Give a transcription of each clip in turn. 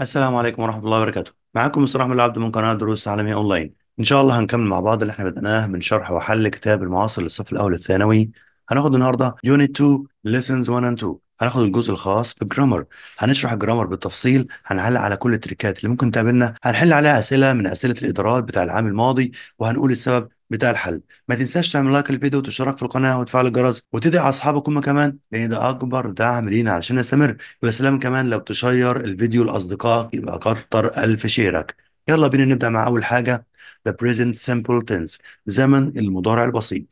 السلام عليكم ورحمة الله وبركاته معاكم مستر أحمد العبد من قناة دروس عالميه أونلاين إن شاء الله هنكمل مع بعض اللي احنا بدأناه من شرح وحل كتاب المعاصر للصف الأول الثانوي هناخد النهاردة يونت 2 ليسنز 1 اند 2 هناخد الجزء الخاص بالجرامر هنشرح الجرامر بالتفصيل هنعلق على كل التريكات اللي ممكن تقابلنا هنحل عليها أسئلة من أسئلة الإدارات بتاع العام الماضي وهنقول السبب بتاع الحل ما تنساش تعمل لايك للفيديو وتشترك في القناه وتفعل الجرس وتدعي اصحابك هم كمان لان ده اكبر دعم لينا علشان نستمر ويا سلام كمان لو تشير الفيديو لاصدقائك يبقى كتر الف شيرك يلا بينا نبدا مع اول حاجه ذا بريزنت سمبل تنس زمن المضارع البسيط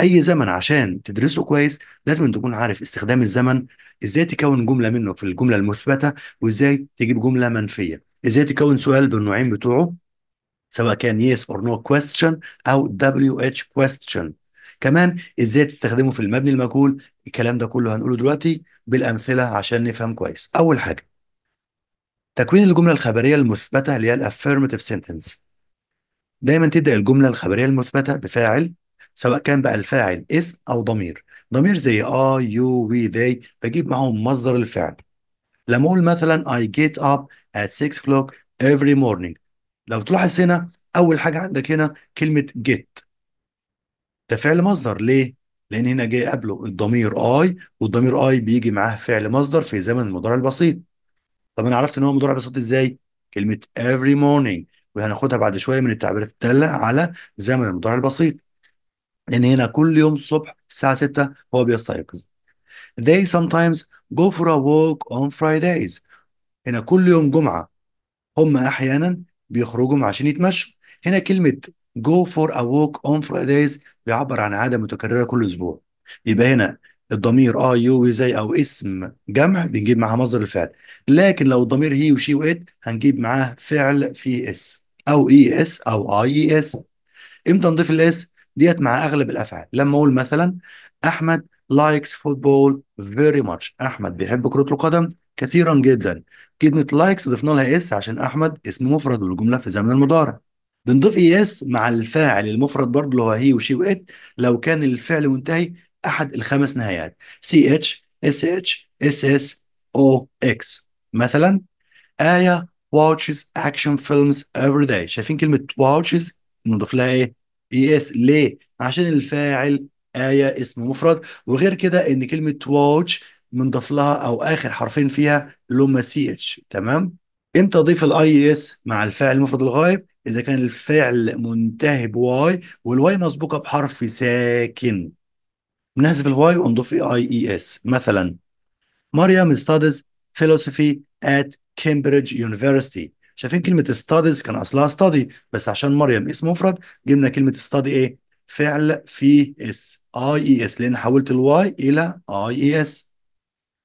اي زمن عشان تدرسه كويس لازم تكون عارف استخدام الزمن ازاي تكون جمله منه في الجمله المثبته وازاي تجيب جمله منفيه ازاي تكون سؤال بالنوعين بتوعه سواء كان yes or no question او WH question كمان ازاي تستخدمه في المبني المجهول الكلام ده كله هنقوله دلوقتي بالامثله عشان نفهم كويس اول حاجه تكوين الجمله الخبريه المثبته اللي هي الافيرماتيف سنتنس دايما تبدا الجمله الخبريه المثبته بفاعل سواء كان بقى الفاعل اسم او ضمير ضمير زي اي you, we, they بجيب معاهم مصدر الفعل لما اقول مثلا I get up at 6 o'clock every morning لو تلاحظ هنا اول حاجه عندك هنا كلمه جيت ده فعل مصدر ليه لان هنا جاي قبله الضمير اي والضمير اي بيجي معاه فعل مصدر في زمن المضارع البسيط طب انا عرفت ان هو مضارع بسيط ازاي كلمه every morning وهناخدها بعد شويه من التعبيرات الداله على زمن المضارع البسيط لان هنا كل يوم الصبح الساعه 6 هو بيستيقظ they sometimes go for a walk on Fridays هنا كل يوم جمعه هم احيانا بيخرجوا عشان يتمشوا هنا كلمة go for a walk on Fridays بيعبر عن عادة متكررة كل أسبوع يبقى هنا الضمير اه يو زي او اسم جمع بنجيب معاه مصدر الفعل لكن لو الضمير هي وشي وات هنجيب معاه فعل في اس او اي اس او اي آه، اس امتى نضيف الاس ديت مع اغلب الافعال لما اقول مثلا احمد لايكس فوتبول فيري ماتش احمد بيحب كرة القدم كثيرا جدا كلمة لايكس ضفنا لها اس عشان احمد اسم مفرد والجملة في زمن المضارع بنضيف اي اس مع الفاعل المفرد برضه اللي هو هي وشي وات لو كان الفعل منتهي احد الخمس نهايات سي اتش اس اتش اس اس او اكس مثلا آية watches action films every day شايفين كلمة watches نضيف لها ايه؟ اي e اس ليه؟ عشان الفاعل آية اسم مفرد وغير كده إن كلمة واتش بنضاف لها أو آخر حرفين فيها اللي سي اتش تمام إمتى أضيف الأي اس مع الفعل المفرد الغايب إذا كان الفعل منتهي بواي والواي مسبوقة بحرف ساكن بنحذف الواي ونضيف اي اي اس مثلا مريم ستاديز فيلوسفي ات كامبريدج يونيفرستي شايفين كلمة ستاديز كان أصلها ستادي بس عشان مريم اسم مفرد جبنا كلمة ستادي إيه؟ فعل في اس اي اي اس لان حولت الواي الى اي اي اس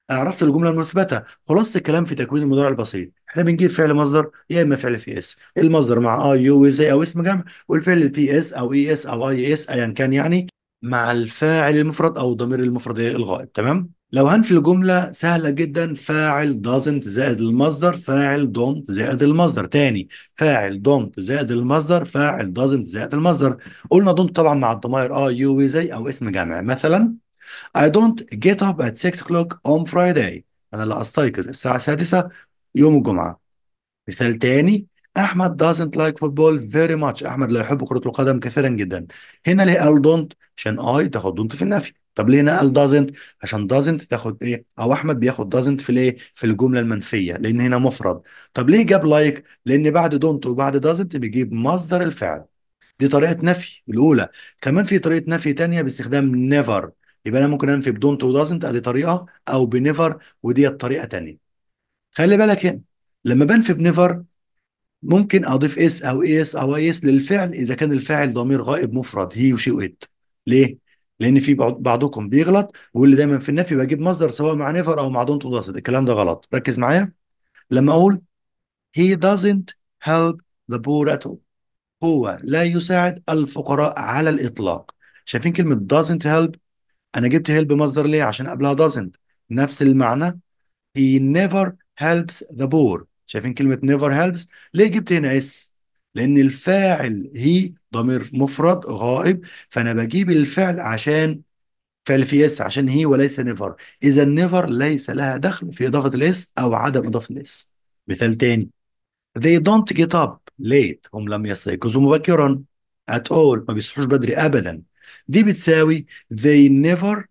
انا عرفت الجمله المثبته خلاصه الكلام في تكوين المضارع البسيط احنا بنجيب فعل مصدر يا اما فعل في اس المصدر مع اي يو زي إيه او اسم جمع والفعل في اس او اي اس او اي اس ايا كان يعني مع الفاعل المفرد او ضمير المفرد الغائب تمام لو هنفي الجملة سهلة جدا فاعل doesn't زائد المصدر فاعل don't زائد المصدر تاني فاعل don't زائد المصدر فاعل doesn't زائد المصدر قلنا don't طبعا مع الضمائر اه يو وزي او اسم جامع مثلا I don't get up at 6 o'clock on Friday أنا لا أستيقظ الساعة السادسة يوم الجمعة مثال تاني احمد doesn't like football very much احمد لا يحب كرة القدم كثيرا جدا هنا ليه قال don't عشان اي تاخد don't في النفي طب ليه هنا قال doesn't عشان doesn't تاخد ايه او احمد بياخد doesn't في الايه في الجمله المنفيه لان هنا مفرد طب ليه جاب like لان بعد don't وبعد doesn't بيجيب مصدر الفعل دي طريقه نفي الاولى كمان في طريقه نفي تانية باستخدام never يبقى انا ممكن انفي بدونت ودازنت ادي طريقه او بنيفر وديت طريقه تانية خلي بالك هنا لما بنفي بنيفر ممكن اضيف اس او اس او اس للفعل اذا كان الفاعل ضمير غائب مفرد هي وشي وات ليه؟ لان في بعضكم بيغلط واللي دايما في النفي بجيب مصدر سواء مع نيفر او مع دونت ودوست الكلام ده غلط ركز معايا لما اقول he doesn't help the poor at all هو لا يساعد الفقراء على الاطلاق شايفين كلمه doesn't help انا جبت help مصدر ليه عشان قبلها doesn't نفس المعنى he never helps the poor شايفين كلمه نيفر هيلبس ليه جبت هنا اس لان الفاعل هي ضمير مفرد غائب فانا بجيب الفعل عشان فعل في اس عشان هي وليس نيفر اذا نيفر ليس لها دخل في اضافه الاس او عدم اضافه الاس مثال تاني they don't get up late هم لم يستيقظوا مبكرا at all ما بيصحوش بدري ابدا دي بتساوي they never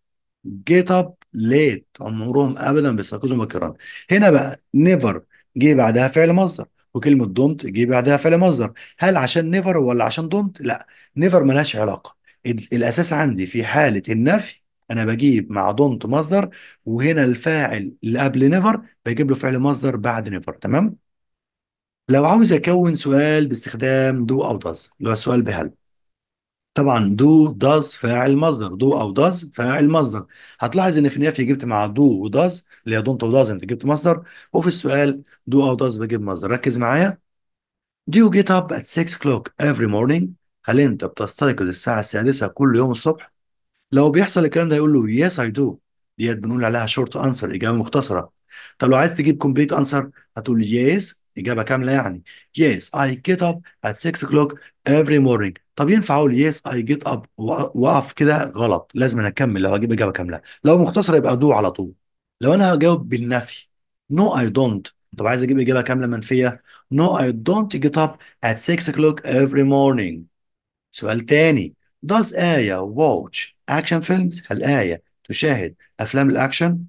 get up late عمرهم ابدا بيستيقظوا مبكرا هنا بقى never جه بعدها فعل مصدر وكلمة دونت جه بعدها فعل مصدر هل عشان نيفر ولا عشان دونت لا نيفر ملهاش علاقة الأساس عندي في حالة النفي أنا بجيب مع دونت مصدر وهنا الفاعل اللي قبل نيفر بجيب له فعل مصدر بعد نيفر تمام لو عاوز أكون سؤال باستخدام دو أو داز اللي هو السؤال بهل طبعا دو داز فاعل مصدر دو او داز فاعل مصدر هتلاحظ ان في النفي جبت مع دو وداز اللي هي دونت وداز انت جبت مصدر وفي السؤال دو او داز بجيب مصدر ركز معايا Do you get up at 6 o'clock every morning هل انت بتستيقظ الساعة السادسة كل يوم الصبح لو بيحصل الكلام ده يقول له yes I do ديت بنقول عليها شورت انسر اجابة مختصرة طب لو عايز تجيب كومبليت انسر هتقول yes إجابة كاملة يعني Yes I get up at 6 o'clock every morning طب ينفع اقول يس اي جيت اب واقف كده غلط لازم انا اكمل لو هجيب اجابه كامله لو مختصر يبقى دو على طول لو انا هجاوب بالنفي نو اي دونت طب عايز اجيب اجابه كامله منفيه نو اي دونت جيت اب ات 6 o'clock every morning سؤال تاني does آية watch action films هل آية تشاهد أفلام الأكشن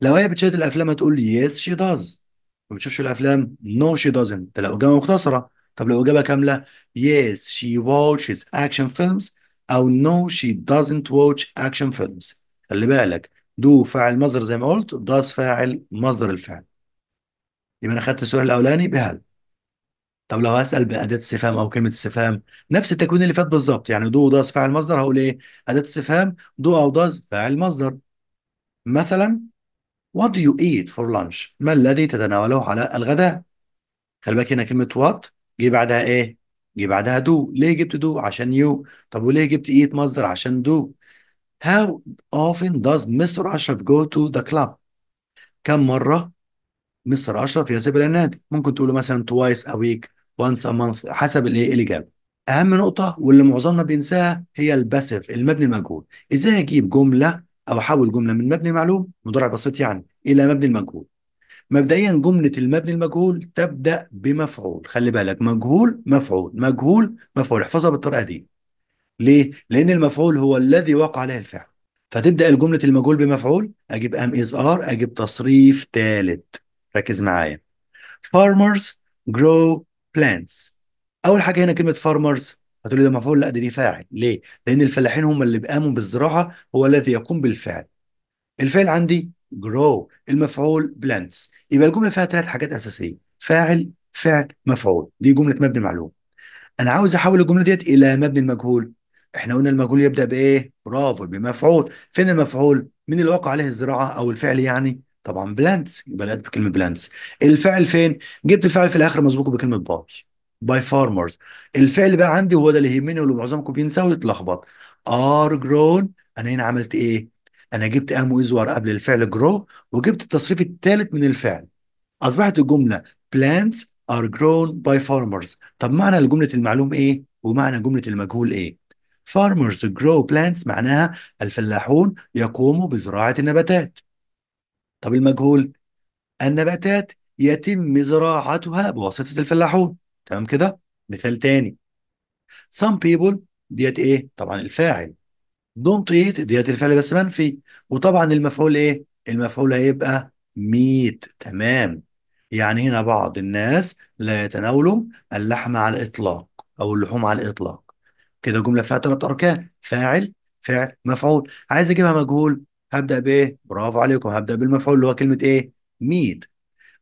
لو هي بتشاهد الأفلام هتقول يس شي داز ما بتشوفش الأفلام نو شي دازنت ده لو إجابة مختصرة طب لو إجابة كاملة yes she watches action films أو no she doesn't watch action films خلي بالك do فاعل مصدر زي ما قلت does فاعل مصدر الفعل يبقى أنا خدت السؤال الأولاني بهل طب لو هسأل بأداة استفهام أو كلمة استفهام نفس التكوين اللي فات بالظبط يعني do does فاعل مصدر هقول إيه أداة استفهام do أو does فاعل مصدر مثلا What do you eat for lunch؟ ما الذي تتناوله على الغداء؟ خلي بالك هنا كلمة what جه بعدها ايه جه بعدها دو ليه جبت دو عشان يو طب وليه جبت ايت مصدر عشان دو How often does مستر أشرف go to the club كم مرة مستر أشرف يذهب إلى النادي ممكن تقولوا مثلا twice a week once a month حسب الايه الإجابة أهم نقطة واللي معظمنا بينساها هي الباسيف المبني المجهول إزاي أجيب جملة أو أحول جملة من مبني معلوم مضارع بسيط يعني إلى مبني المجهول مبدئيا جمله المبني المجهول تبدا بمفعول خلي بالك مجهول مفعول مجهول مفعول احفظها بالطريقه دي ليه لان المفعول هو الذي وقع عليه الفعل فتبدا الجمله المجهول بمفعول اجيب ام از ار اجيب تصريف ثالث ركز معايا farmers grow plants اول حاجه هنا كلمه farmers هتقول لي ده مفعول لا ده دي فاعل ليه لان الفلاحين هم اللي بيقاموا بالزراعه هو الذي يقوم بالفعل الفعل عندي grow المفعول plants يبقى الجمله فيها ثلاث حاجات اساسيه فاعل فعل مفعول دي جمله مبني معلوم انا عاوز احول الجمله ديت الى مبني المجهول احنا قلنا المجهول يبدا بايه برافو بمفعول فين المفعول من اللي وقع عليه الزراعه او الفعل يعني طبعا بلانتس يبقى بكلمه بلانتس الفعل فين جبت الفعل في الاخر مسبوقه بكلمه باي باي فارمرز الفعل بقى عندي وهو ده اللي يهمني واللي معظمكم بينساه ويتلخبط ار جرون انا هنا عملت ايه انا جبت ام وار قبل الفعل جرو وجبت التصريف الثالث من الفعل اصبحت الجمله plants are grown by farmers طب معنى الجمله المعلوم ايه ومعنى جمله المجهول ايه farmers grow plants معناها الفلاحون يقوموا بزراعه النباتات طب المجهول النباتات يتم زراعتها بواسطه الفلاحون تمام كده مثال تاني some people ديت ايه طبعا الفاعل دونت ايت دي الفعل بس منفي وطبعا المفعول ايه المفعول هيبقى ميت تمام يعني هنا بعض الناس لا يتناولوا اللحم على الاطلاق او اللحوم على الاطلاق كده جمله فيها ثلاث اركان فاعل فعل مفعول عايز اجيبها مجهول هبدا بايه برافو عليكم هبدا بالمفعول اللي هو كلمه ايه ميت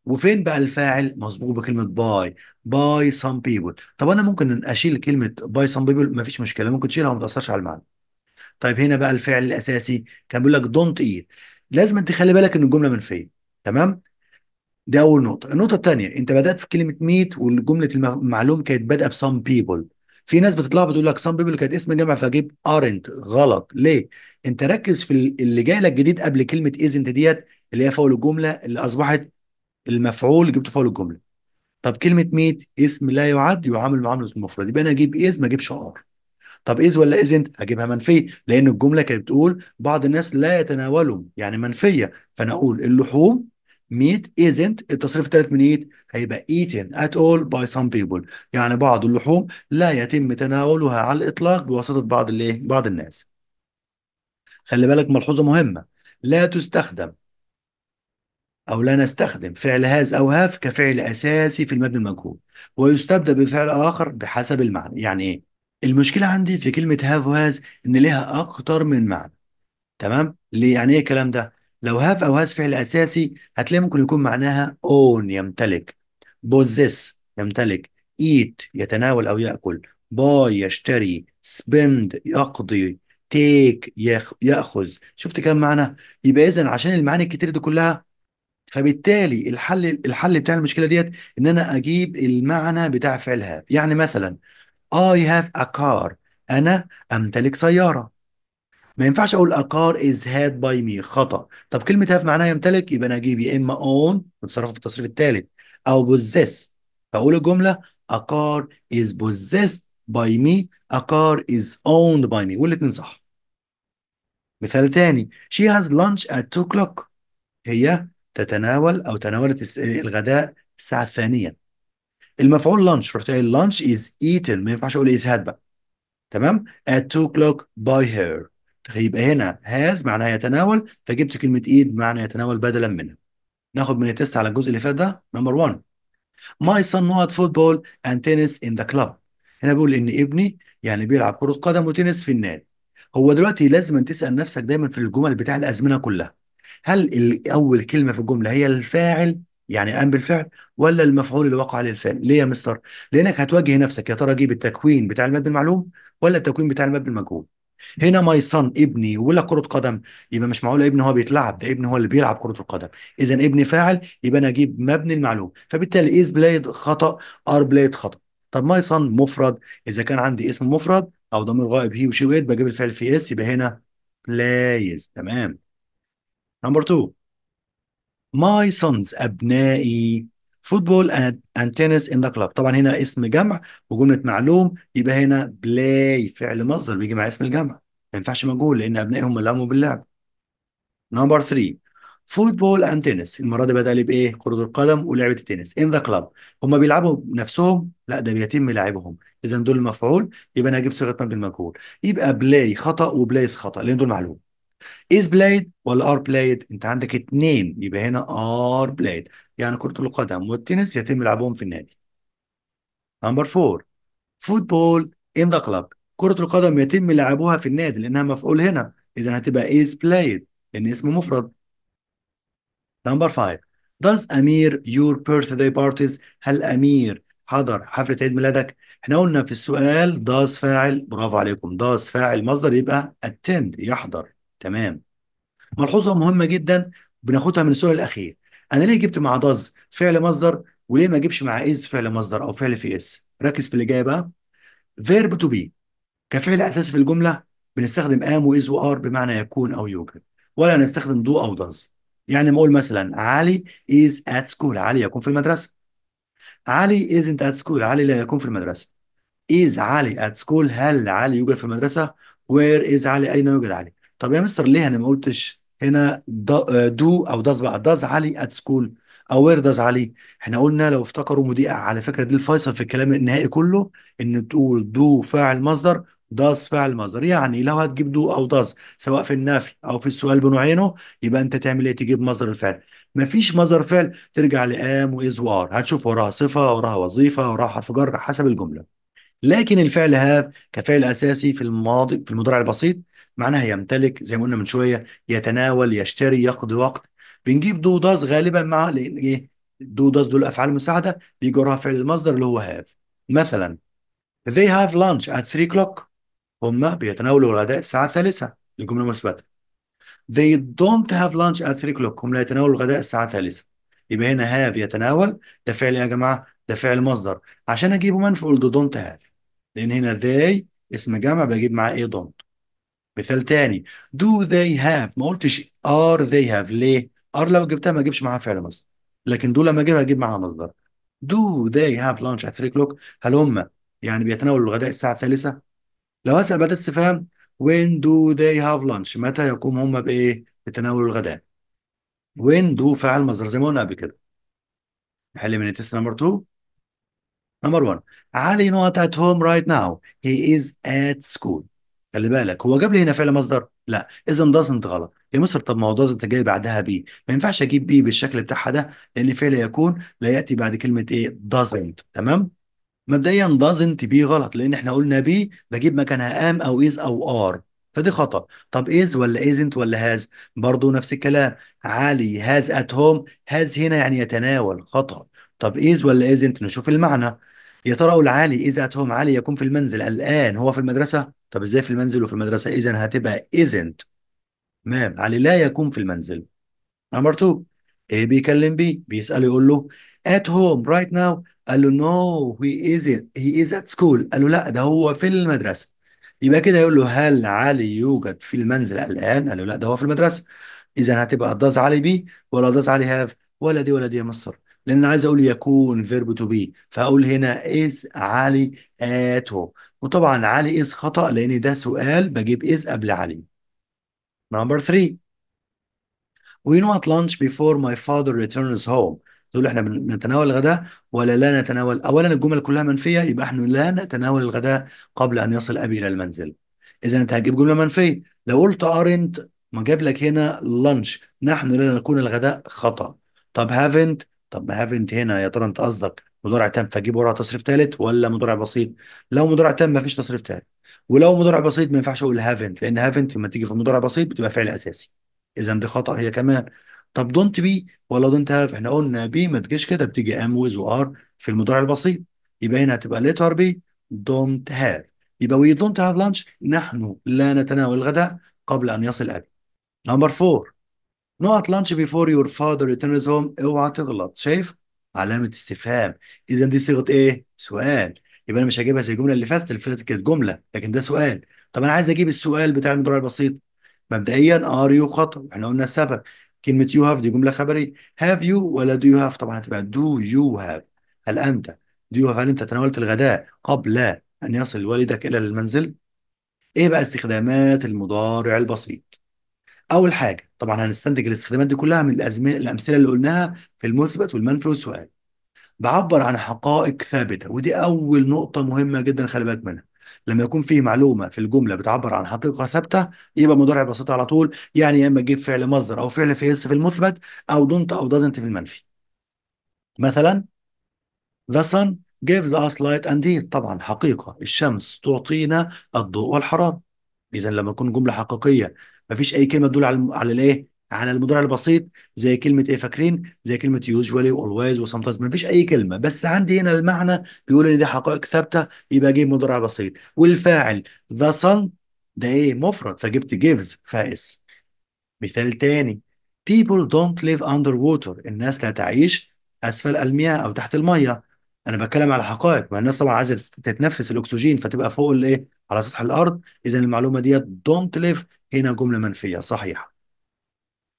وفين بقى الفاعل مظبوط بكلمه باي باي سام بيبل طب انا ممكن اشيل كلمه باي سام بيبل مفيش مشكله ممكن تشيلها وما تاثرش على المعنى طيب هنا بقى الفعل الاساسي كان بيقول لك دونت ايت لازم انت تخلي بالك ان الجمله منفيه تمام دي اول نقطه النقطه الثانيه انت بدات في كلمه ميت والجمله المعلوم كانت بادئه بسام بيبل في ناس بتطلع بتقول لك سام بيبل كانت اسم جامع فاجيب ارنت غلط ليه انت ركز في اللي جاي لك جديد قبل كلمه ازنت ديت اللي هي فاول الجمله اللي اصبحت المفعول جبته فاول الجمله طب كلمه ميت اسم لا يعد يعامل معامله المفرد يبقى انا اجيب از ما اجيبش ار طب إذ ولا إذ أنت أجيبها منفية لأن الجملة كانت بتقول بعض الناس لا يتناولوا يعني منفية فأنا أقول اللحوم ميت isn't التصريف الثالث من ايت هيبقى ايتن ات اول باي سام بيبل يعني بعض اللحوم لا يتم تناولها على الاطلاق بواسطه بعض الايه بعض الناس خلي بالك ملحوظه مهمه لا تستخدم او لا نستخدم فعل هاز او هاف كفعل اساسي في المبني المجهول ويستبدل بفعل اخر بحسب المعنى يعني ايه المشكله عندي في كلمه هاف وهاز ان ليها اكتر من معنى تمام ليه يعني ايه الكلام ده لو هاف او هاز فعل اساسي هتلاقي ممكن يكون معناها اون يمتلك بوزيس يمتلك ايت يتناول او ياكل باي يشتري سبند يقضي تيك ياخذ شفت كم معنى يبقى اذا عشان المعاني الكتير دي كلها فبالتالي الحل الحل بتاع المشكله ديت ان انا اجيب المعنى بتاع فعلها يعني مثلا I have a car أنا أمتلك سيارة ما ينفعش أقول a car is had by me خطأ طب كلمة have معناها يمتلك يبقى أنا أجيب يا إما own بتصرفه في التصريف الثالث أو possess فأقول الجملة a car is possessed by me a car is owned by me والاتنين صح مثال تاني she has lunch at 2 o'clock هي تتناول أو تناولت الغداء الساعة الثانية المفعول لانش رحت قايل لانش از ايتن ما ينفعش اقول از هاد بقى تمام ات 2 كلوك باي هير يبقى هنا هاز معناها يتناول فجبت كلمه ايد بمعنى يتناول بدلا منها ناخد من التست على الجزء اللي فات ده نمبر 1 my son نوت football and tennis in the club هنا بيقول ان ابني يعني بيلعب كره قدم وتنس في النادي هو دلوقتي لازم تسال نفسك دايما في الجمل بتاع الازمنه كلها هل اول كلمه في الجمله هي الفاعل يعني قام بالفعل ولا المفعول اللي وقع عليه الفعل ليه يا مستر لانك هتواجه نفسك يا ترى اجيب التكوين بتاع المد المعلوم ولا التكوين بتاع المد المجهول هنا ماي صن ابني ولا كرة قدم يبقى مش معقول ابني هو بيتلعب ده ابني هو اللي بيلعب كرة القدم اذا ابني فاعل يبقى انا اجيب مبني المعلوم فبالتالي از بلايد خطأ ار بلايد خطأ طب ماي صن مفرد اذا كان عندي اسم مفرد او ضمير غائب هي وشي ويت بجيب الفعل في اس يبقى هنا بلايز تمام نمبر 2 ماي سونز ابنائي فوتبول اند تنس ان ذا كلاب طبعا هنا اسم جمع وجمله معلوم يبقى هنا بلاي فعل مصدر بيجي مع اسم الجمع ما ينفعش مجهول لان ابنائي هم اللي قاموا باللعب نمبر 3 فوتبول اند تنس المره دي بدل بايه كره القدم ولعبه التنس ان ذا كلاب هم بيلعبوا نفسهم لا ده بيتم لعبهم اذا دول مفعول يبقى انا هجيب صيغه مبني المجهول يبقى بلاي خطا وبلايز خطا لان دول معلوم از بلايد ولا ار بلايد انت عندك اتنين يبقى هنا ار بلايد يعني كرة القدم والتنس يتم لعبهم في النادي نمبر 4 فوتبول ان ذا كلب كرة القدم يتم لعبها في النادي لانها مفعول هنا اذا هتبقى از بلايد لان اسم مفرد نمبر 5 Does أمير بيرث داي بارتيز هل أمير حضر حفلة عيد ميلادك؟ احنا قلنا في السؤال does فاعل برافو عليكم does فاعل مصدر يبقى attend يحضر تمام ملحوظه مهمه جدا بناخدها من السؤال الاخير انا ليه جبت مع داز فعل مصدر وليه ما اجيبش مع از فعل مصدر او فعل في اس ركز في اللي جاي بقى فيرب تو بي كفعل اساسي في الجمله بنستخدم ام واز وار بمعنى يكون او يوجد ولا نستخدم دو او داز يعني ما اقول مثلا علي از ات سكول علي يكون في المدرسه علي ازنت ات سكول علي لا يكون في المدرسه از علي ات سكول هل علي يوجد في المدرسه وير از علي اين يوجد علي طب يا مستر ليه انا ما قلتش هنا دو آه، او داز بقى داز علي ات سكول او وير داز علي احنا قلنا لو افتكروا مضيئة على فكره دي الفيصل في الكلام النهائي كله ان تقول دو فاعل مصدر داز فعل مصدر يعني لو هتجيب دو او داز سواء في النفي او في السؤال بنوعينه يبقى انت تعمل ايه تجيب مصدر الفعل مفيش مصدر فعل ترجع لام واز وار هتشوف وراها صفه وراها وظيفه وراها حرف جر حسب الجمله لكن الفعل هاف كفعل اساسي في الماضي في المضارع البسيط معناها يمتلك زي ما قلنا من شويه يتناول يشتري يقضي وقت بنجيب دوداز غالبا مع لان ايه دوداز دول افعال مساعده بيجي وراها فعل المصدر اللي هو هاف مثلا they have lunch at 3 o'clock هم بيتناولوا الغداء الساعه 3 دي جمله مثبته they don't have lunch at 3 o'clock هم لا يتناولوا الغداء الساعه 3 يبقى هنا هاف يتناول ده فعل إيه يا جماعه ده فعل مصدر عشان اجيبه منفعل دو دونت هاف لان هنا they اسم جمع بجيب معاه ايه دونت مثال تاني do they have ما قلتش are they have ليه؟ are لو جبتها ما اجيبش معاها فعل مصدر لكن دو لما اجيبها اجيب معاها مصدر do they have lunch at 3 o'clock هل هم يعني بيتناولوا الغداء الساعة الثالثة؟ لو اسأل بعد استفهام when do they have lunch متى يقوم هم بايه؟ بتناول الغداء when do فعل مصدر زي ما قلنا قبل كده نحل من التست نمبر 2 نمبر 1 علي not at home right now هي از ات سكول خلي بالك هو جاب لي هنا فعل مصدر لا اذا دازنت غلط يا مصر طب ما هو دازنت جاي بعدها بي ما ينفعش اجيب بي بالشكل بتاعها ده لان فعل يكون لا ياتي بعد كلمه ايه دازنت تمام مبدئيا دازنت بي غلط لان احنا قلنا بي بجيب مكانها ام او از او ار فدي خطا طب از ولا ازنت ولا هاز برضه نفس الكلام علي هاز ات هوم هاز هنا يعني يتناول خطا طب از ولا ازنت نشوف المعنى يا ترى اقول علي از ات هوم علي يكون في المنزل الان هو في المدرسه طب ازاي في المنزل وفي المدرسه اذا هتبقى isn't ما على لا يكون في المنزل نمبر 2 ايه بيكلم بي بيساله يقول له at home right now قال له no he isn't he is at school قال له لا ده هو في المدرسه يبقى كده يقول له هل علي يوجد في المنزل الان قال له لا ده هو في المدرسه اذا هتبقى does علي بي ولا does علي هاف ولا دي ولا دي يا مستر لان انا عايز اقول يكون فيرب تو بي فاقول هنا is علي at home وطبعا علي از خطأ لأن ده سؤال بجيب از قبل علي نمبر 3 وين وات لانش بيفور ماي فادر ريتيرنز هوم تقول احنا بنتناول الغداء ولا لا نتناول اولا الجمل كلها منفيه يبقى احنا لا نتناول الغداء قبل ان يصل ابي الى المنزل اذا انت هتجيب جمله منفيه لو قلت ارنت ما جاب لك هنا لانش نحن لا نكون الغداء خطا طب هافنت طب ما هافنت هنا يا ترى انت قصدك مضارع تام فاجيب وراها تصريف ثالث ولا مضارع بسيط لو مضارع تام مفيش تصريف ثالث ولو مضارع بسيط ما ينفعش اقول هافنت لان هافنت لما تيجي في مضارع بسيط بتبقى فعل اساسي اذا دي خطا هي كمان طب دونت بي ولا دونت هاف احنا قلنا بي ما تجيش كده بتيجي ام ويز وار في المضارع البسيط يبقى هنا هتبقى ليتر بي دونت هاف يبقى وي دونت هاف لانش نحن لا نتناول الغداء قبل ان يصل ابي نمبر 4 نوت لانش بيفور يور فادر ريتيرنز هوم اوعى تغلط شايف علامة استفهام إذا دي صيغة إيه؟ سؤال يبقى أنا مش هجيبها زي الجملة اللي فاتت اللي فاتت كانت جملة لكن ده سؤال طب أنا عايز أجيب السؤال بتاع المدرع البسيط مبدئيا ار يو خطأ إحنا قلنا السبب كلمة يو هاف دي جملة خبرية هاف يو ولا دو يو هاف طبعا هتبقى دو يو هاف هل أنت دو يو هاف هل أنت تناولت الغداء قبل أن يصل والدك إلى المنزل؟ إيه بقى استخدامات المضارع البسيط؟ أول حاجة طبعا هنستنتج الاستخدامات دي كلها من الأمثلة اللي قلناها في المثبت والمنفي والسؤال بعبر عن حقائق ثابته ودي اول نقطه مهمه جدا خلي بالك منها لما يكون في معلومه في الجمله بتعبر عن حقيقه ثابته يبقى مضارع بسيط على طول يعني يا اما تجيب فعل مصدر او فعل فيس في المثبت او دونت او دازنت في المنفي مثلا the sun gives us light and heat طبعا حقيقه الشمس تعطينا الضوء والحراره اذا لما تكون جمله حقيقيه مفيش اي كلمه تدل على على الايه على المدرع البسيط زي كلمه ايه فاكرين زي كلمه يوجوالي والويز وسمتايز ما فيش اي كلمه بس عندي هنا المعنى بيقول ان دي حقائق ثابته يبقى جيب مدرع بسيط والفاعل ذا صن ده ايه مفرد فجبت جيفز فائس مثال تاني people don't live water الناس لا تعيش اسفل المياه او تحت الميه انا بتكلم على حقائق ما الناس طبعا عايزه تتنفس الاكسجين فتبقى فوق الايه على سطح الارض اذا المعلومه ديت don't live هنا جمله منفيه صحيحه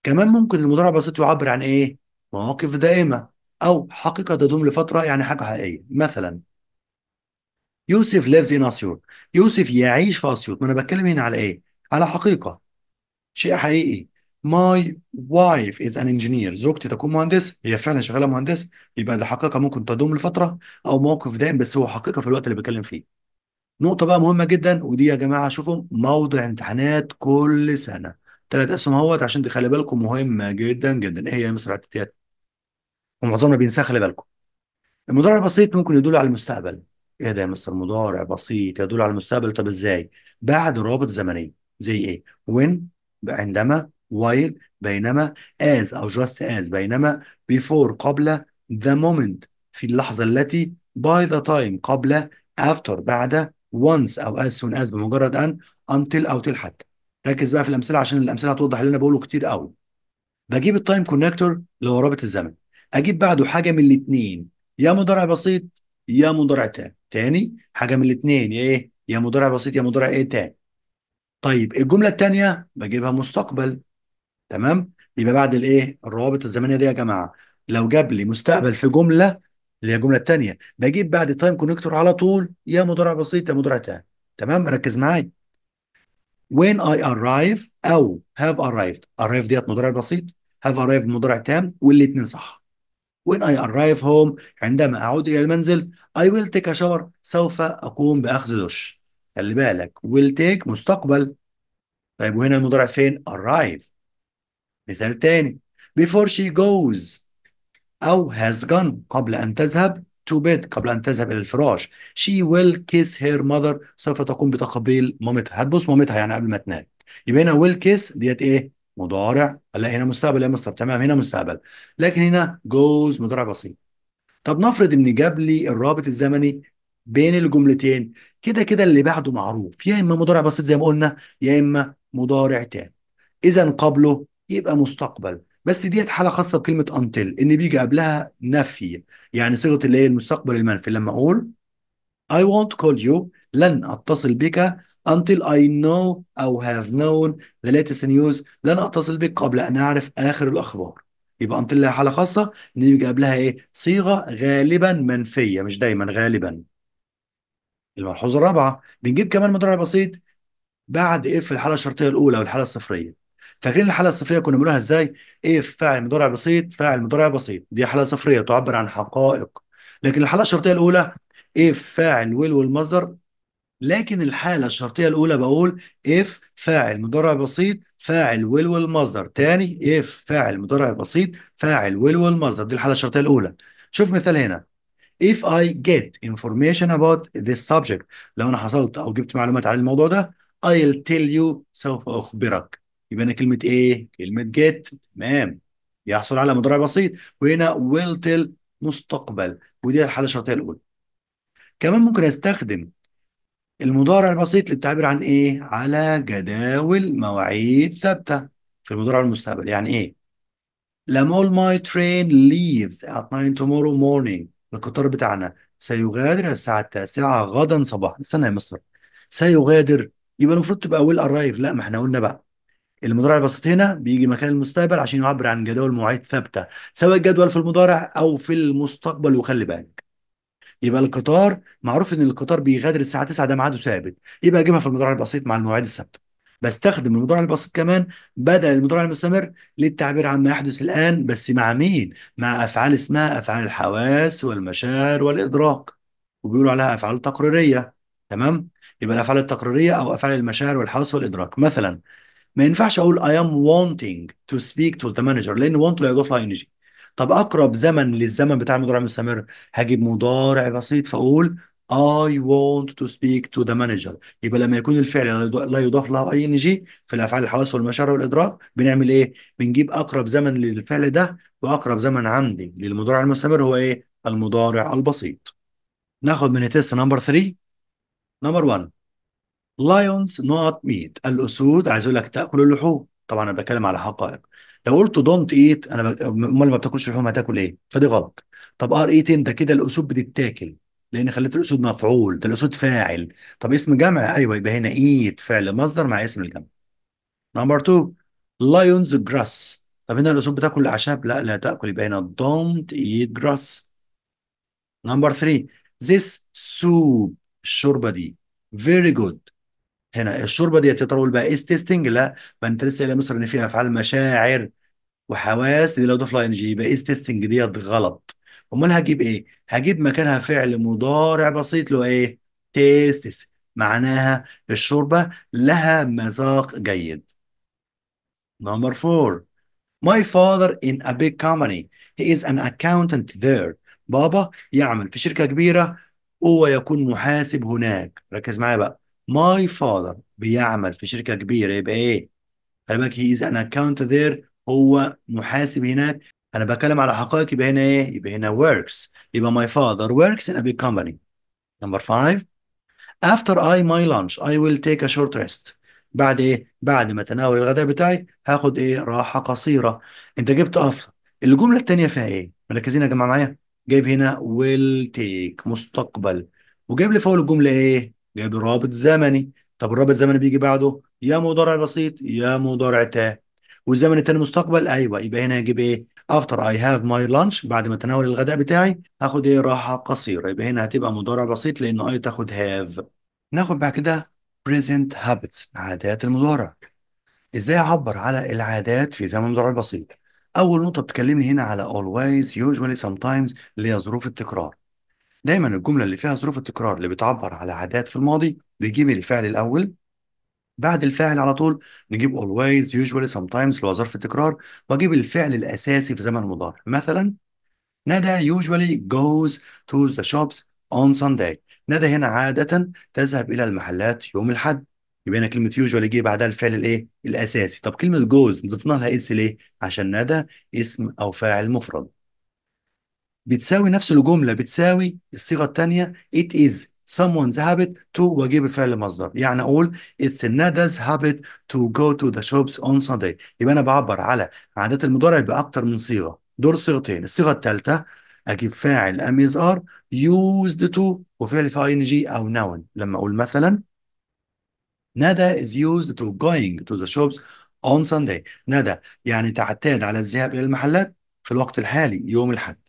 كمان ممكن المضارع بسيط يعبر عن ايه مواقف دائمه او حقيقه تدوم لفتره يعني حاجه حقيقيه مثلا يوسف lives in اسيوط يوسف يعيش في اسيوط ما انا بتكلم هنا على ايه على حقيقه شيء حقيقي My wife is an engineer زوجتي تكون مهندسة هي فعلا شغالة مهندسة يبقى ده حقيقة ممكن تدوم لفترة أو موقف دائم بس هو حقيقة في الوقت اللي بتكلم فيه نقطة بقى مهمة جدا ودي يا جماعة شوفوا موضع امتحانات كل سنة ثلاث اسهم اهوت عشان دي خلي بالكم مهمه جدا جدا ايه هي مصر التيات ومعظمنا بينساها خلي بالكم المضارع البسيط ممكن يدل على المستقبل ايه ده يا مستر مضارع بسيط يدل على المستقبل طب ازاي بعد روابط زمنيه زي ايه وين عندما وايل بينما از او جاست از بينما بيفور قبل ذا مومنت في اللحظة التي باي ذا تايم قبل افتر بعد once أو as soon as بمجرد أن until أو till حتى ركز بقى في الامثله عشان الامثله هتوضح اللي انا بقوله كتير قوي بجيب التايم كونكتور اللي هو رابط الزمن اجيب بعده حاجه من الاثنين يا مضارع بسيط يا مضارع تام تاني حاجه من الاثنين يا ايه يا مضارع بسيط يا مضارع ايه تام طيب الجمله الثانيه بجيبها مستقبل تمام يبقى بعد الايه الروابط الزمنيه دي يا جماعه لو جاب لي مستقبل في جمله اللي هي الجمله الثانيه بجيب بعد تايم كونكتور على طول يا مضارع بسيط يا مضارع تام تمام ركز معايا when I arrive أو have arrived arrive ديت مضارع بسيط have arrived مضارع تام والاثنين صح when I arrive home عندما أعود إلى المنزل I will take a shower سوف أقوم بأخذ دش خلي بالك will take مستقبل طيب وهنا المضارع فين arrive مثال تاني before she goes أو has gone قبل أن تذهب to bed قبل أن تذهب إلى الفراش she will kiss her mother سوف تقوم بتقبيل مامتها هتبوس مامتها يعني قبل ما تنام يبقى هنا will kiss ديت إيه مضارع لا هنا مستقبل يا مستر تمام هنا مستقبل لكن هنا goes مضارع بسيط طب نفرض إن جاب لي الرابط الزمني بين الجملتين كده كده اللي بعده معروف يا إما مضارع بسيط زي ما قلنا يا إما مضارع تاني إذا قبله يبقى مستقبل بس ديت حاله خاصه بكلمه until ان بيجي قبلها نفي يعني صيغه اللي هي المستقبل المنفي لما اقول I won't call you لن اتصل بك until I know أو have known the latest news لن أتصل بك قبل أن أعرف آخر الأخبار يبقى until لها حالة خاصة إن يجي قبلها إيه صيغة غالبا منفية مش دايما غالبا الملحوظة الرابعة بنجيب كمان مضارع بسيط بعد إيه في الحالة الشرطية الأولى والحالة الصفرية فاكرين الحاله الصفريه كنا بنقولها ازاي؟ اف إيه، فاعل مضارع بسيط فاعل مضارع بسيط دي حاله صفريه تعبر عن حقائق لكن الحاله الشرطيه الاولى اف إيه، فاعل ويل والمصدر لكن الحاله الشرطيه الاولى بقول اف فاعل مضارع بسيط فاعل ويل والمصدر تاني اف فاعل مضارع بسيط فاعل ويل والمصدر دي الحاله الشرطيه الاولى شوف مثال هنا if I get information about this subject لو انا حصلت او جبت معلومات عن الموضوع ده I'll tell you سوف اخبرك يبقى انا كلمه ايه كلمه جيت تمام يحصل على مضارع بسيط وهنا ويل تيل مستقبل ودي الحاله الشرطيه الاولى كمان ممكن استخدم المضارع البسيط للتعبير عن ايه على جداول مواعيد ثابته في المضارع المستقبل يعني ايه لما all my train leaves at 9 tomorrow morning القطار بتاعنا سيغادر الساعة التاسعة غدا صباحا استنى يا مستر سيغادر يبقى المفروض تبقى ويل ارايف لا ما احنا قلنا بقى المضارع البسيط هنا بيجي مكان المستقبل عشان يعبر عن جدول مواعيد ثابته سواء الجدول في المضارع او في المستقبل وخلي بالك يبقى القطار معروف ان القطار بيغادر الساعه 9 ده ميعاده ثابت يبقى اجيبها في المضارع البسيط مع المواعيد الثابته بستخدم المضارع البسيط كمان بدل المضارع المستمر للتعبير عن ما يحدث الان بس مع مين مع افعال اسمها افعال الحواس والمشاعر والادراك وبيقولوا عليها افعال تقريريه تمام يبقى الافعال التقريريه او افعال المشاعر والحواس والادراك مثلا ما ينفعش اقول اي ام wanting تو سبيك تو ذا مانجر لان want لا يضاف لها جي طب اقرب زمن للزمن بتاع المضارع المستمر هجيب مضارع بسيط فاقول I want to speak to the manager يبقى لما يكون الفعل لا يضاف له اي ان جي في الافعال الحواس والمشاعر والادراك بنعمل ايه؟ بنجيب اقرب زمن للفعل ده واقرب زمن عندي للمضارع المستمر هو ايه؟ المضارع البسيط. ناخد من التيست نمبر 3 نمبر 1 lions not meat الاسود عايز لك تاكل اللحوم طبعا انا بتكلم على حقائق لو قلت دونت ايت انا امال ما بتاكلش لحوم هتاكل ايه فدي غلط طب ار آه، ايت انت كده الاسود بتتاكل لان خليت الاسود مفعول ده الاسود فاعل طب اسم جمع ايوه يبقى هنا ايت فعل مصدر مع اسم الجمع نمبر 2 lions grass طب هنا الاسود بتاكل الاعشاب لا لا تاكل يبقى هنا دونت ايت جراس نمبر 3 this soup الشوربه دي فيري جود هنا الشوربه ديت يا ترى والبقى ايه تيستنج لا ما انت لسه قايل مصر ان فيها افعال مشاعر وحواس دي لو ضاف لها ان جي يبقى ايه تيستنج ديت غلط امال هجيب ايه؟ هجيب مكانها فعل مضارع بسيط له ايه؟ تيستس معناها الشوربه لها مذاق جيد. نمبر 4 My father in a big company. He is an accountant there. بابا يعمل في شركه كبيره هو يكون محاسب هناك. ركز معايا بقى. ماي فادر بيعمل في شركه كبيره يبقى ايه خلي بالك هي از ان اكونت ذير هو محاسب هناك انا بتكلم على حقائق يبقى هنا ايه يبقى هنا وركس يبقى my father works in a big company نمبر 5 after I my lunch I will take a short rest بعد ايه بعد ما تناول الغداء بتاعي هاخد ايه راحه قصيره انت جبت افضل الجمله الثانيه فيها ايه مركزين يا جماعه معايا جايب هنا will take مستقبل وجايب لي فوق الجمله ايه جايب رابط زمني طب الرابط الزمني بيجي بعده يا مضارع بسيط يا مضارع تام والزمن التاني مستقبل ايوه يبقى هنا هجيب ايه after I have my lunch بعد ما تناول الغداء بتاعي هاخد ايه راحه قصيره يبقى هنا هتبقى مضارع بسيط لان اي تاخد have ناخد بعد كده present habits عادات المضارع ازاي اعبر على العادات في زمن المضارع البسيط اول نقطه بتكلمني هنا على always usually sometimes اللي هي ظروف التكرار دايما الجملة اللي فيها ظروف التكرار اللي بتعبر على عادات في الماضي بيجيب الفعل الأول بعد الفاعل على طول نجيب always usually sometimes اللي هو ظرف التكرار وأجيب الفعل الأساسي في زمن المضارع مثلا ندى usually goes to the shops on Sunday ندى هنا عادة تذهب إلى المحلات يوم الحد يبقى هنا كلمة usually جه بعدها الفعل الإيه؟ الأساسي طب كلمة goes ضفنا لها اس ليه؟ عشان ندى اسم أو فاعل مفرد بتساوي نفس الجمله بتساوي الصيغه الثانيه it is someone's habit to واجيب الفعل مصدر يعني اقول it's another's habit to go to the shops on Sunday يبقى انا بعبر على عادات المضارع باكتر من صيغه دول صيغتين الصيغه الثالثه اجيب فاعل am is are used to وفعل في ing او noun لما اقول مثلا ندى is used to going to the shops on Sunday ندى يعني تعتاد على الذهاب الى المحلات في الوقت الحالي يوم الاحد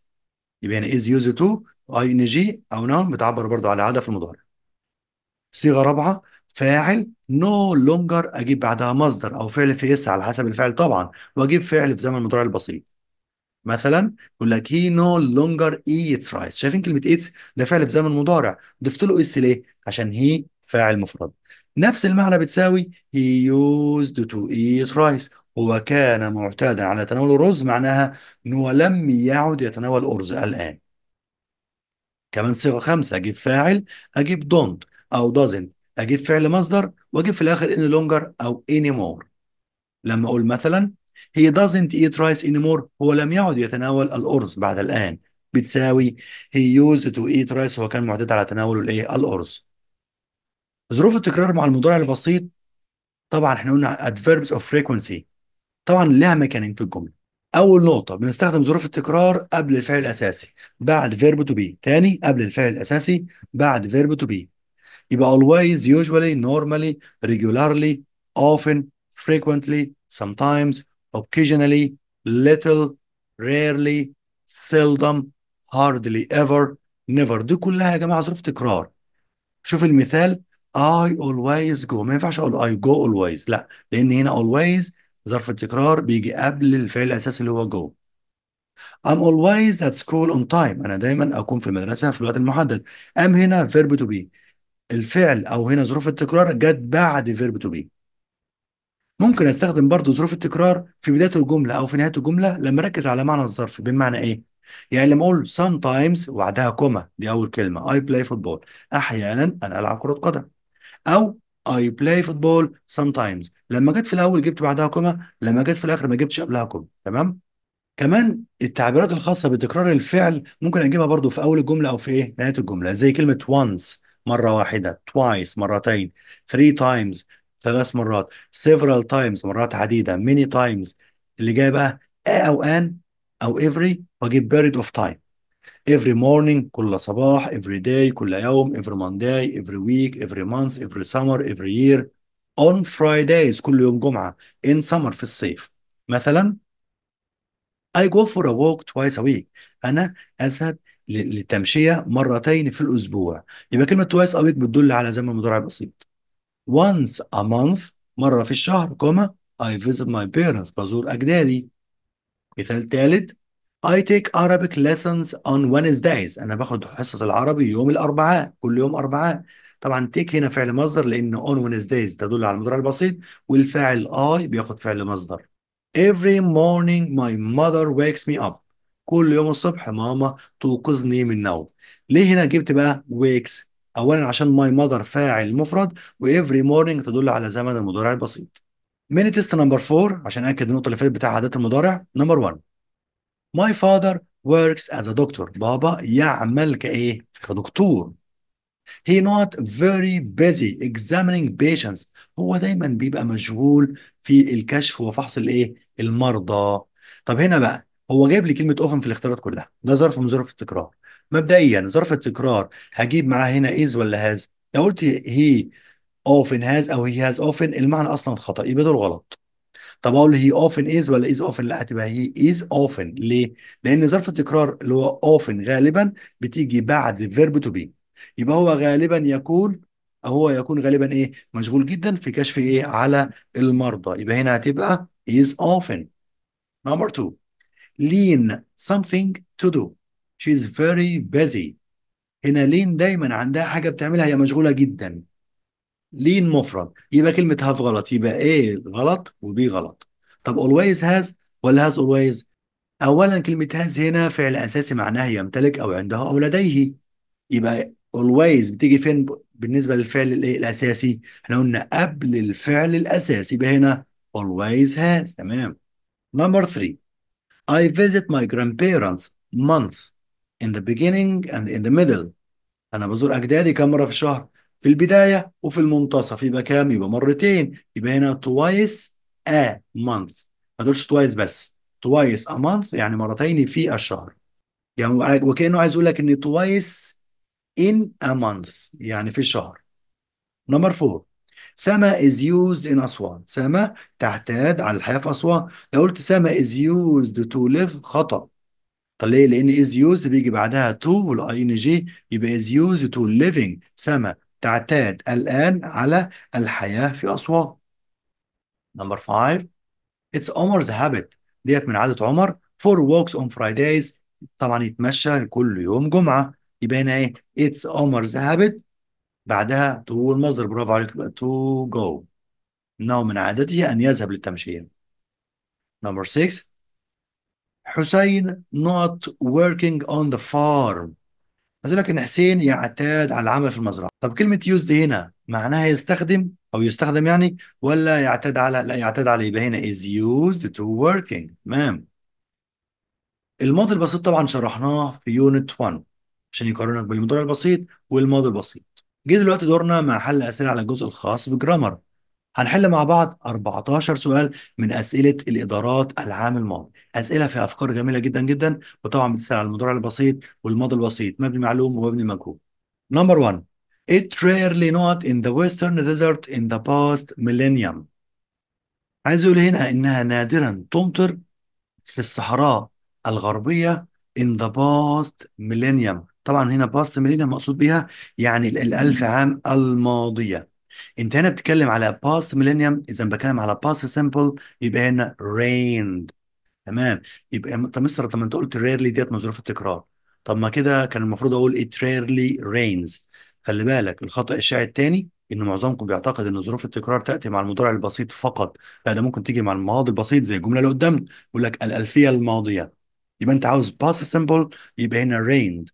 يبقى هنا از يوز تو اي ان جي او نون بتعبر برضو على عاده في المضارع صيغه رابعه فاعل نو no لونجر اجيب بعدها مصدر او فعل في اس على حسب الفعل طبعا واجيب فعل في زمن المضارع البسيط مثلا يقول لك هي نو لونجر ايتس رايس شايفين كلمه ايتس ده فعل في زمن مضارع ضفت له اس ليه عشان هي فاعل مفرد نفس المعنى بتساوي هي يوزد تو ايت رايس هو كان معتادا على تناول الرز معناها أنه لم يعد يتناول أرز الآن كمان صيغة خمسة أجيب فاعل أجيب دونت أو دازنت أجيب فعل مصدر وأجيب في الآخر اني لونجر أو اني مور لما أقول مثلا دازنت doesn't eat rice anymore هو لم يعد يتناول الأرز بعد الآن بتساوي هي used to eat rice هو كان معتاد على تناول الايه الارز ظروف التكرار مع المضارع البسيط طبعا احنا قلنا adverbs of frequency طبعا لها مكانين في الجمله اول نقطه بنستخدم ظروف التكرار قبل الفعل الاساسي بعد فيرب تو بي تاني قبل الفعل الاساسي بعد فيرب تو بي يبقى always usually normally regularly often frequently sometimes occasionally little rarely seldom hardly ever never دي كلها يا جماعه ظروف تكرار شوف المثال I always go ما ينفعش اقول I go always لا لان هنا always ظرف التكرار بيجي قبل الفعل الاساسي اللي هو جو I'm always at school on time أنا دايما أكون في المدرسة في الوقت المحدد أم هنا verb to be الفعل أو هنا ظروف التكرار جت بعد verb to be ممكن أستخدم برضو ظروف التكرار في بداية الجملة أو في نهاية الجملة لما أركز على معنى الظرف بمعنى إيه؟ يعني لما أقول sometimes وبعدها كوما دي أول كلمة I play football أحيانا أنا ألعب كرة قدم أو اي بلاي فوتبول سام تايمز لما جت في الاول جبت بعدها كوما لما جت في الاخر ما جبتش قبلها كوما تمام كمان التعبيرات الخاصه بتكرار الفعل ممكن اجيبها برضو في اول الجمله او في ايه نهايه الجمله زي كلمه once مره واحده توايس مرتين ثري تايمز ثلاث مرات سيفرال تايمز مرات عديده ميني تايمز اللي جاي بقى ا او ان او افري واجيب بيريد اوف تايم every morning كل صباح every day كل يوم every Monday every week every month every summer every year on Fridays كل يوم جمعة in summer في الصيف مثلا I go for a walk twice a week أنا أذهب للتمشية مرتين في الأسبوع يبقى كلمة twice a week بتدل على زمن مضارع بسيط once a month مرة في الشهر كوما I visit my parents بزور أجدادي مثال ثالث I take Arabic lessons on Wednesdays أنا باخد حصص العربي يوم الأربعاء كل يوم أربعاء طبعا تيك هنا فعل مصدر لأن on Wednesdays تدل على المضارع البسيط والفاعل I بياخد فعل مصدر Every morning my mother wakes me up كل يوم الصبح ماما توقظني من النوم ليه هنا جبت بقى wakes أولا عشان my mother فاعل مفرد و every morning تدل على زمن المضارع البسيط من number نمبر 4 عشان أكد النقطة اللي فاتت بتاع عادات المضارع number 1 My father works as a doctor بابا يعمل كإيه؟ كدكتور He not very busy examining patients هو دايما بيبقى مشغول في الكشف وفحص الايه المرضى طب هنا بقى هو جايب لي كلمه اوفن في الاختيارات كلها ده ظرف من ظروف التكرار مبدئيا ظرف التكرار هجيب معاه هنا از ولا هاز لو قلت هي اوفن هاز او هي هاز اوفن المعنى اصلا خطا يبقى دول غلط طب اقول هي اوفن از ولا از اوفن لا هتبقى هي از اوفن ليه لان ظرف التكرار اللي هو اوفن غالبا بتيجي بعد فيرب تو بي يبقى هو غالبا يكون أو هو يكون غالبا ايه مشغول جدا في كشف ايه على المرضى يبقى هنا هتبقى is often number two lean something to do she is very busy هنا لين دايما عندها حاجه بتعملها هي مشغوله جدا لين مفرد يبقى كلمه هاف غلط يبقى ايه غلط وبي غلط طب اولويز هاز ولا هاز اولويز اولا كلمه هاز هنا فعل اساسي معناها يمتلك او عندها او لديه يبقى اولويز بتيجي فين بالنسبه للفعل الايه الاساسي احنا قلنا قبل الفعل الاساسي يبقى هنا always has تمام number 3 I visit my grandparents month in the beginning and in the middle أنا بزور أجدادي كم مرة في الشهر في البداية وفي المنتصف يبقى كام؟ يبقى مرتين يبقى هنا توايس a month ما تقولش توايس بس توايس a month يعني مرتين في الشهر يعني وكأنه عايز يقول لك إن توايس in a month يعني في الشهر نمبر 4 سما is used in أسوان سما تعتاد على الحياة في أسوان لو قلت سما is used to live خطأ طب ليه؟ لأن is used بيجي بعدها to والأي إن جي يبقى is used to living سما تعتاد الآن على الحياة في أسوان Number five, It's Omar's habit ديت من عادة عمر for walks on Fridays طبعا يتمشى كل يوم جمعة يبقى هنا ايه It's Omar's habit بعدها to المصدر برافو عليك to go إنه من عادته أن يذهب للتمشية Number six, حسين not working on the farm عايز لك ان حسين يعتاد على العمل في المزرعه طب كلمه يوزد هنا معناها يستخدم او يستخدم يعني ولا يعتاد على لا يعتاد عليه يبقى هنا از يوزد تو وركينج تمام الماضي البسيط طبعا شرحناه في يونت 1 عشان يقارنك بالمضارع البسيط والماضي البسيط جه دلوقتي دورنا مع حل اسئله على الجزء الخاص بالجرامر هنحل مع بعض 14 سؤال من أسئلة الإدارات العام الماضي أسئلة فيها أفكار جميلة جدا جدا وطبعا بتسأل على المضارع البسيط والماضي البسيط مبني معلوم ومبني مجهول نمبر 1 It rarely not in the western desert in the past millennium عايز يقول هنا إنها نادرا تمطر في الصحراء الغربية in the past millennium طبعا هنا past millennium مقصود بها يعني الألف عام الماضية انت هنا بتتكلم على باست ميلينيوم اذا بتكلم على باست سمبل يبقى هنا ريند تمام يبقى طب مستر طب ما انت قلت ريرلي ديت من ظروف التكرار طب ما كده كان المفروض اقول ات ريرلي رينز خلي بالك الخطا الشائع الثاني ان معظمكم بيعتقد ان ظروف التكرار تاتي مع المضارع البسيط فقط لا ده ممكن تيجي مع الماضي البسيط زي الجمله اللي قدامنا يقول لك الالفيه الماضيه يبقى انت عاوز باست سمبل يبقى هنا ريند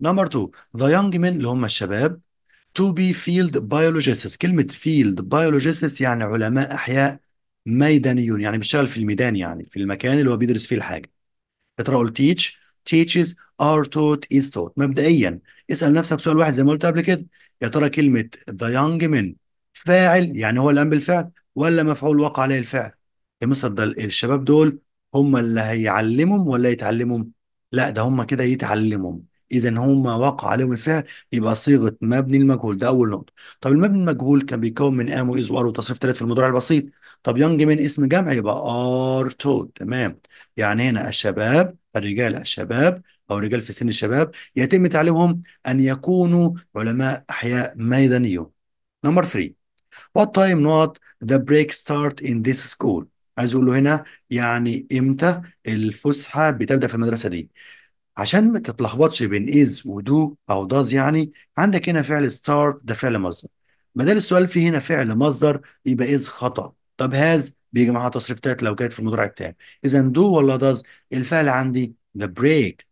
نمبر 2 ذا يونج مين اللي هم الشباب تو بي فيلد بايولوجيستس كلمه فيلد بايولوجيستس يعني علماء احياء ميدانيون يعني بيشتغل في الميدان يعني في المكان اللي هو بيدرس فيه الحاجه اقرا قول تيتش teaches are taught is taught مبدئيا اسال نفسك سؤال واحد زي ما قلت قبل كده يا ترى كلمه the young men فاعل يعني هو الان بالفعل ولا مفعول وقع عليه الفعل يا مستر ده الشباب دول هم اللي هيعلمهم ولا يتعلمهم لا ده هم كده يتعلمهم اذا هما وقع عليهم الفعل يبقى صيغه مبني المجهول ده اول نقطه طب المبني المجهول كان بيكون من ام واز وار وتصريف ثلاث في المضارع البسيط طب يونج من اسم جمع يبقى ار تو تمام يعني هنا الشباب الرجال الشباب او رجال في سن الشباب يتم تعليمهم ان يكونوا علماء احياء ميدانيون نمبر 3 what time not the break start in this school عايز اقول له هنا يعني امتى الفسحه بتبدا في المدرسه دي عشان ما تتلخبطش بين از ودو او داز يعني عندك هنا فعل ستارت ده فعل مصدر بدل السؤال فيه هنا فعل مصدر يبقى از خطا طب هاز بيجي معاها تصريف تالت لو كانت في المضارع بتاعي اذا دو ولا داز الفعل عندي ذا بريك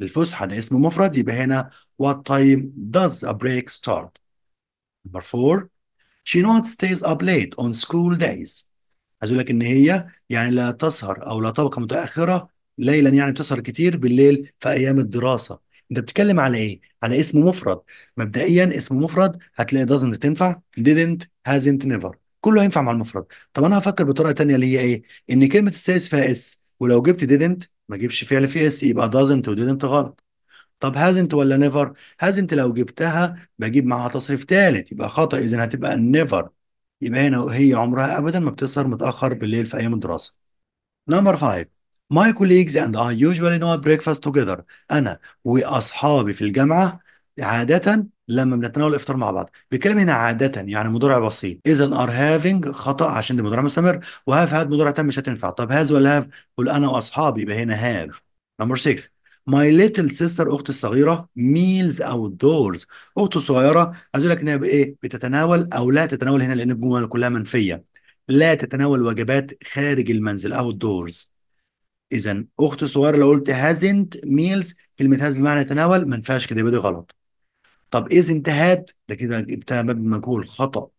الفسحه ده اسم مفرد يبقى هنا what time does a break start نمبر 4 she not stays up late on school days عايز اقول لك ان هي يعني لا تسهر او لا تبقى متاخره ليلا يعني بتسهر كتير بالليل في ايام الدراسه انت بتتكلم على ايه على اسم مفرد مبدئيا اسم مفرد هتلاقي doesn't تنفع didn't hasn't never كله هينفع مع المفرد طب انا هفكر بطريقه تانية اللي هي ايه ان كلمه السادس فيها اس ولو جبت didn't ما جيبش فعل فيه اس يبقى doesn't و didn't غلط طب هازنت ولا نيفر هازنت لو جبتها بجيب معاها تصريف ثالث يبقى خطا اذا هتبقى نيفر يبقى هنا هي عمرها ابدا ما بتسهر متاخر بالليل في ايام الدراسه نمبر 5 My colleagues and I usually not breakfast together. أنا وأصحابي في الجامعة عادة لما بنتناول الإفطار مع بعض. بيتكلم هنا عادة يعني مضارع بسيط. إذا are having خطأ عشان دي مضارع مستمر وهاف هاد مضارع تام مش هتنفع. طب هاز ولا هاف؟ قول أنا وأصحابي يبقى هنا هاف. نمبر 6 ماي ليتل سيستر اختي الصغيره meals اوت دورز الصغيره عايز اقول لك انها بايه بتتناول او لا تتناول هنا لان الجمل كلها منفيه لا تتناول وجبات خارج المنزل اوت دورز اذا اخت صغيره لو قلت هازنت ميلز كلمه هاز بمعنى يتناول ما ينفعش كده يبقى دي غلط طب اذنت هاد ده كده جبتها مبني مجهول خطا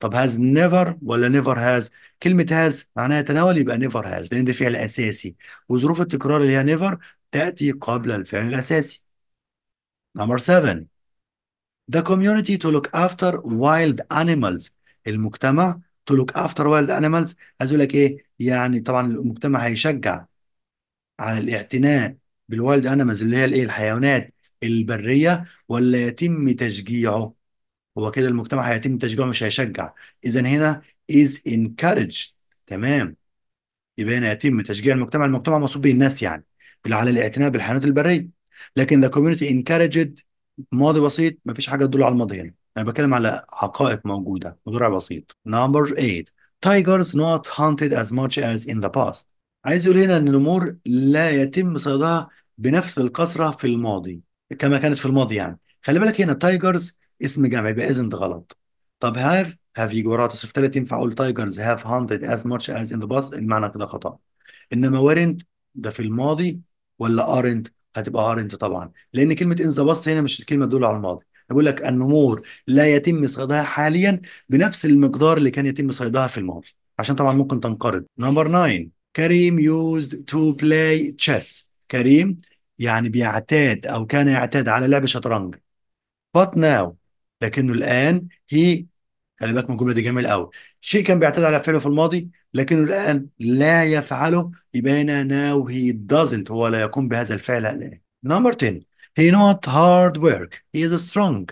طب هاز نيفر ولا نيفر هاز كلمه هاز معناها يتناول يبقى نيفر هاز لان ده فعل اساسي وظروف التكرار اللي هي نيفر تاتي قبل الفعل الاساسي نمبر 7 The community to look after wild animals المجتمع to look after wild animals عايز يقول لك ايه يعني طبعا المجتمع هيشجع على الاعتناء بالوالد انيمالز اللي هي الإيه الحيوانات البرية ولا يتم تشجيعه هو كده المجتمع هيتم تشجيعه مش هيشجع إذا هنا is encouraged تمام يبقى هنا يتم تشجيع المجتمع المجتمع مقصود به الناس يعني على الاعتناء بالحيوانات البرية لكن the community encouraged ماضي بسيط مفيش حاجة تدل على الماضي هنا أنا بتكلم على حقائق موجودة مضارع بسيط number 8 tigers not hunted as much as in the past عايز يقول هنا ان الامور لا يتم صيدها بنفس الكثره في الماضي كما كانت في الماضي يعني خلي بالك هنا تايجرز اسم جمع يبقى ازنت غلط طب هاف هاف يجي وراها تصرف تالت ينفع اقول تايجرز هاف هانتد از ماتش از ان ذا باست المعنى كده خطا انما ورنت ده في الماضي ولا ارنت هتبقى ارنت طبعا لان كلمه ان ذا باست هنا مش الكلمه تدل على الماضي بقول لك النمور لا يتم صيدها حاليا بنفس المقدار اللي كان يتم صيدها في الماضي عشان طبعا ممكن تنقرض نمبر 9 كريم يوزد تو بلاي تشيس كريم يعني بيعتاد أو كان يعتاد على لعب شطرنج بات ناو لكنه الآن هي خلي بالك من الجملة دي جميل قوي شيء كان بيعتاد على فعله في الماضي لكنه الآن لا يفعله يبقى هنا ناو هي doesn't هو لا يقوم بهذا الفعل الآن نمبر 10 هي نوت هارد ورك هي از سترونج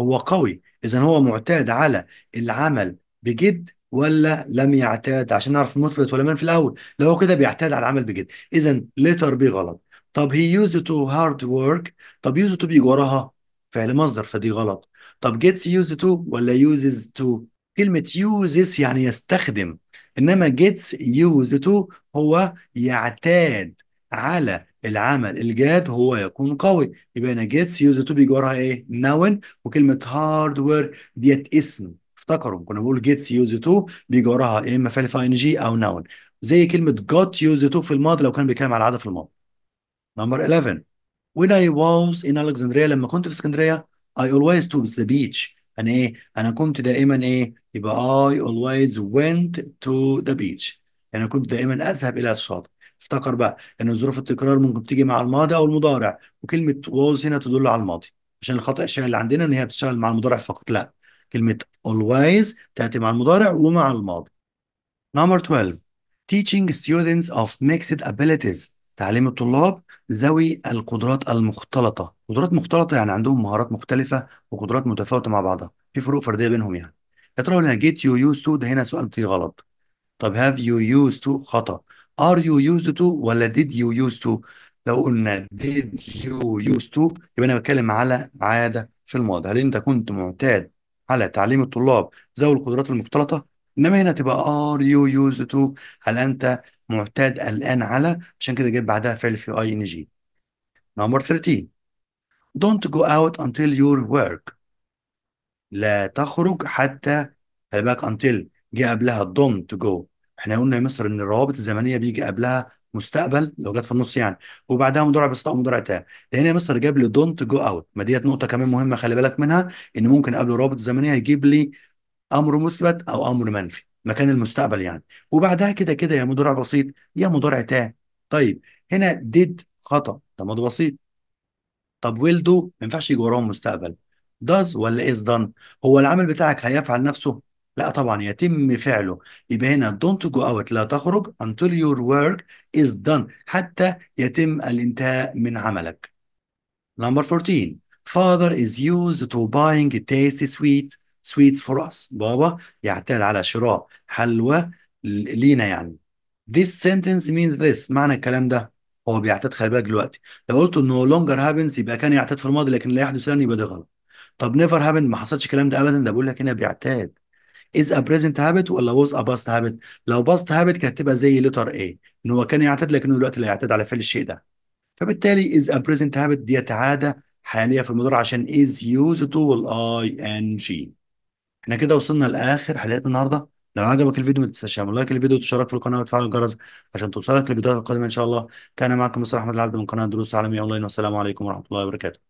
هو قوي إذا هو معتاد على العمل بجد ولا لم يعتاد عشان نعرف مثبت ولا من في الاول لو هو كده بيعتاد على العمل بجد اذا ليتر بي غلط طب هي يوز تو هارد ورك طب يوز تو بيجي وراها فعل مصدر فدي غلط طب جيتس يوز تو ولا يوزز تو كلمة يوزز يعني يستخدم إنما جيتس يوز تو هو يعتاد على العمل الجاد هو يكون قوي يبقى هنا جيتس يوز تو بيجي وراها إيه ناون وكلمة هارد ورك ديت اسم افتكروا كنا بنقول جيتس يوز تو بيجي وراها يا اما فعل في ان جي او نون زي كلمه جوت يوز تو في الماضي لو كان بيتكلم على العاده في الماضي نمبر 11 when I was in Alexandria لما كنت في اسكندريه I always to the beach انا ايه انا كنت دائما ايه يبقى I always went to the beach يعني انا كنت دائما اذهب الى الشاطئ افتكر بقى ان ظروف التكرار ممكن تيجي مع الماضي او المضارع وكلمه was هنا تدل على الماضي عشان الخطا الشائع اللي عندنا ان هي بتشتغل مع المضارع فقط لا كلمه always تأتي مع المضارع ومع الماضي number 12 teaching students of mixed abilities تعليم الطلاب ذوي القدرات المختلطة قدرات مختلطة يعني عندهم مهارات مختلفة وقدرات متفاوتة مع بعضها في فروق فردية بينهم يعني يا ترى هنا get you used to ده هنا سؤال بتيجي غلط طب have you used to خطأ are you used to ولا did you used to لو قلنا did you used to يبقى أنا بتكلم على عادة في الماضي هل أنت كنت معتاد على تعليم الطلاب ذوي القدرات المختلطة إنما هنا تبقى ار يو يوز تو هل أنت معتاد الآن على عشان كده جيت بعدها فعل في اي ان جي نمبر 13 don't go out until your work لا تخرج حتى خلي بالك until جه قبلها don't go احنا قلنا يا مصر ان الروابط الزمنيه بيجي قبلها مستقبل لو جت في النص يعني وبعدها مضارع بسطاء او مضارع تام لان يا مصر جاب لي دونت جو اوت ما ديت نقطه كمان مهمه خلي بالك منها ان ممكن قبل الروابط الزمنيه يجيب لي امر مثبت او امر منفي مكان المستقبل يعني وبعدها كده كده يا مضارع بسيط يا مضارع تام طيب هنا ديد خطا ده بسيط طب ويل دو ما ينفعش يجي وراهم مستقبل داز ولا از دان هو العمل بتاعك هيفعل نفسه لا طبعا يتم فعله يبقى هنا don't go out لا تخرج until your work is done حتى يتم الانتهاء من عملك number 14 father is used to buying tasty sweet sweets for us بابا يعتاد على شراء حلوى لينا يعني this sentence means this معنى الكلام ده هو بيعتاد خلي بالك دلوقتي لو قلت انه longer happens يبقى كان يعتاد في الماضي لكن لا يحدث الان يعني، يبقى ده غلط طب never happened ما حصلش الكلام ده ابدا ده بيقول لك هنا بيعتاد از ا بريزنت هابت ولا واز ا باست هابت لو باست هابت كانت هتبقى زي لتر اي ان هو كان يعتاد لكنه دلوقتي لا يعتاد على فعل الشيء ده فبالتالي از ا بريزنت هابت ديت عاده حاليه في المضارع عشان از يوز تو والاي ان جي احنا كده وصلنا لاخر حلقه النهارده لو عجبك الفيديو ما تنساش تعمل لايك للفيديو وتشترك في القناه وتفعل الجرس عشان توصلك للفيديوهات القادمه ان شاء الله كان معكم مصطفى احمد العبد من قناه دروس عالميه اونلاين والسلام عليكم ورحمه الله وبركاته